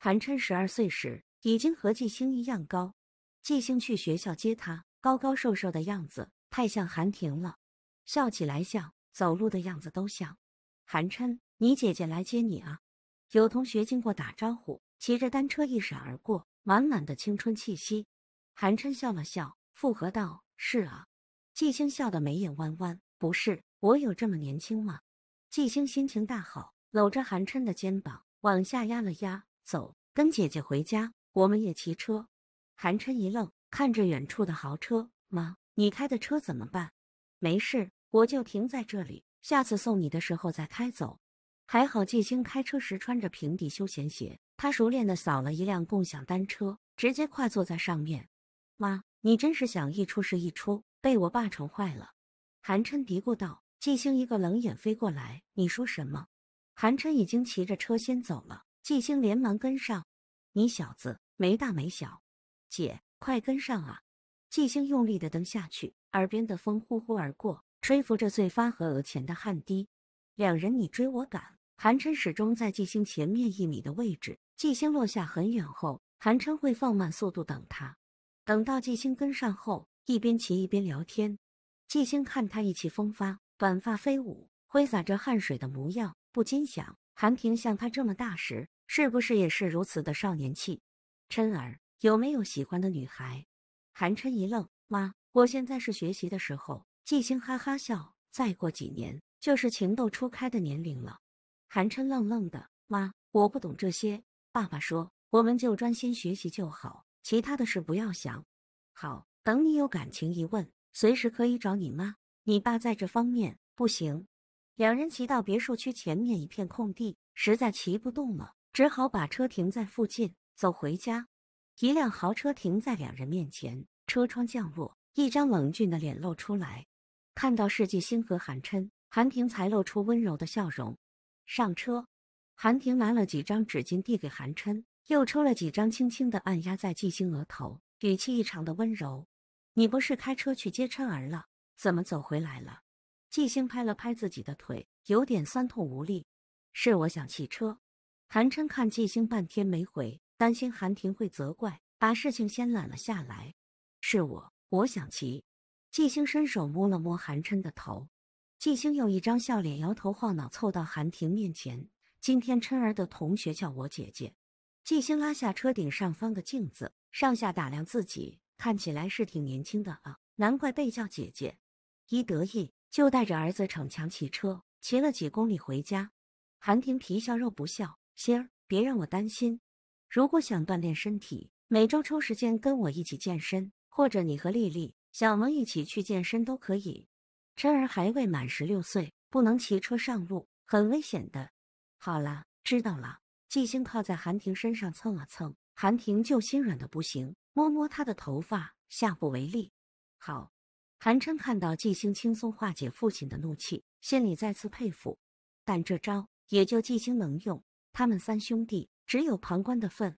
韩琛十二岁时已经和纪星一样高，纪星去学校接他，高高瘦瘦的样子太像韩婷了，笑起来像，走路的样子都像。韩琛，你姐姐来接你啊？有同学经过打招呼，骑着单车一闪而过，满满的青春气息。韩琛笑了笑，附和道：“是啊。”纪星笑得眉眼弯弯，不是我有这么年轻吗？纪星心情大好，搂着韩琛的肩膀往下压了压。走，跟姐姐回家。我们也骑车。韩琛一愣，看着远处的豪车，妈，你开的车怎么办？没事，我就停在这里，下次送你的时候再开走。还好纪星开车时穿着平底休闲鞋，他熟练的扫了一辆共享单车，直接跨坐在上面。妈，你真是想一出是一出，被我爸宠坏了。韩琛嘀咕道。纪星一个冷眼飞过来，你说什么？韩琛已经骑着车先走了。纪星连忙跟上，你小子没大没小，姐快跟上啊！纪星用力的蹬下去，耳边的风呼呼而过，吹拂着碎发和额前的汗滴。两人你追我赶，韩琛始终在纪星前面一米的位置。纪星落下很远后，韩琛会放慢速度等他，等到纪星跟上后，一边骑一边聊天。纪星看他意气风发，短发飞舞，挥洒着汗水的模样，不禁想：韩婷像他这么大时。是不是也是如此的少年气？琛儿有没有喜欢的女孩？韩琛一愣，妈，我现在是学习的时候。季星哈哈笑，再过几年就是情窦初开的年龄了。韩琛愣愣的，妈，我不懂这些。爸爸说，我们就专心学习就好，其他的事不要想。好，等你有感情疑问，随时可以找你妈。你爸在这方面不行。两人骑到别墅区前面一片空地，实在骑不动了。只好把车停在附近走回家，一辆豪车停在两人面前，车窗降落，一张冷峻的脸露出来。看到世纪星和韩琛，韩婷才露出温柔的笑容。上车，韩婷拿了几张纸巾递给韩琛，又抽了几张，轻轻的按压在纪星额头，语气异常的温柔。你不是开车去接琛儿了，怎么走回来了？纪星拍了拍自己的腿，有点酸痛无力。是我想弃车。韩琛看纪星半天没回，担心韩婷会责怪，把事情先揽了下来。是我，我想骑。纪星伸手摸了摸韩琛的头。纪星用一张笑脸，摇头晃脑，凑到韩婷面前。今天琛儿的同学叫我姐姐。纪星拉下车顶上方的镜子，上下打量自己，看起来是挺年轻的啊，难怪被叫姐姐。一得意就带着儿子逞强骑车，骑了几公里回家。韩婷皮笑肉不笑。心儿，别让我担心。如果想锻炼身体，每周抽时间跟我一起健身，或者你和丽丽、小萌一起去健身都可以。晨儿还未满十六岁，不能骑车上路，很危险的。好了，知道了。纪星靠在韩婷身上蹭啊蹭，韩婷就心软的不行，摸摸她的头发。下不为例。好。韩琛看到纪星轻松化解父亲的怒气，心里再次佩服。但这招也就纪星能用。他们三兄弟只有旁观的份。